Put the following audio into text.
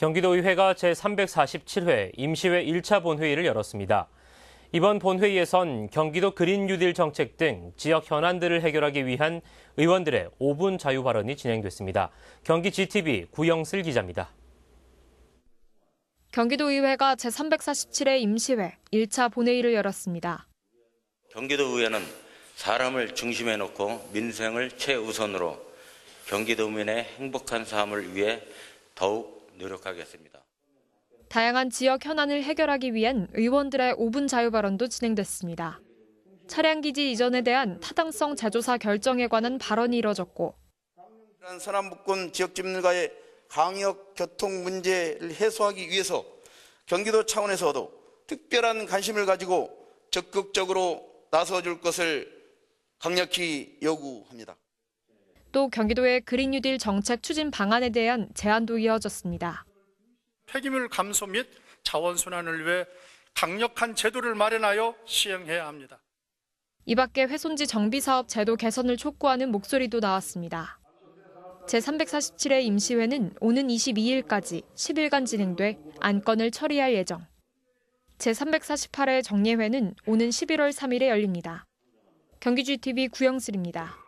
경기도의회가 제347회 임시회 1차 본회의를 열었습니다. 이번 본회의에선 경기도 그린 뉴딜 정책 등 지역 현안들을 해결하기 위한 의원들의 5분 자유 발언이 진행됐습니다. 경기 GTV 구영슬 기자입니다. 경기도의회가 제347회 임시회 1차 본회의를 열었습니다. 경기도의회는 사람을 중심에 놓고 민생을 최우선으로 경기도민의 행복한 삶을 위해 더욱 노력하겠습니다. 다양한 지역 현안을 해결하기 위한 의원들의 5분 자유 발언도 진행됐습니다. 차량 기지 이전에 대한 타당성 재조사 결정에 관한 발언이 이뤄졌고 서남북권 지역 주민과의 강력 교통 문제를 해소하기 위해서 경기도 차원에서도 특별한 관심을 가지고 적극적으로 나서줄 것을 강력히 요구합니다. 또 경기도의 그린 뉴딜 정책 추진 방안에 대한 제안도 이어졌습니다. 폐기물 감소 및 자원순환을 위해 강력한 제도를 마련하여 시행해야 합니다. 이 밖에 훼손지 정비사업 제도 개선을 촉구하는 목소리도 나왔습니다. 제347회 임시회는 오는 22일까지 10일간 진행돼 안건을 처리할 예정. 제348회 정례회는 오는 11월 3일에 열립니다. 경기GTV 구영슬입니다.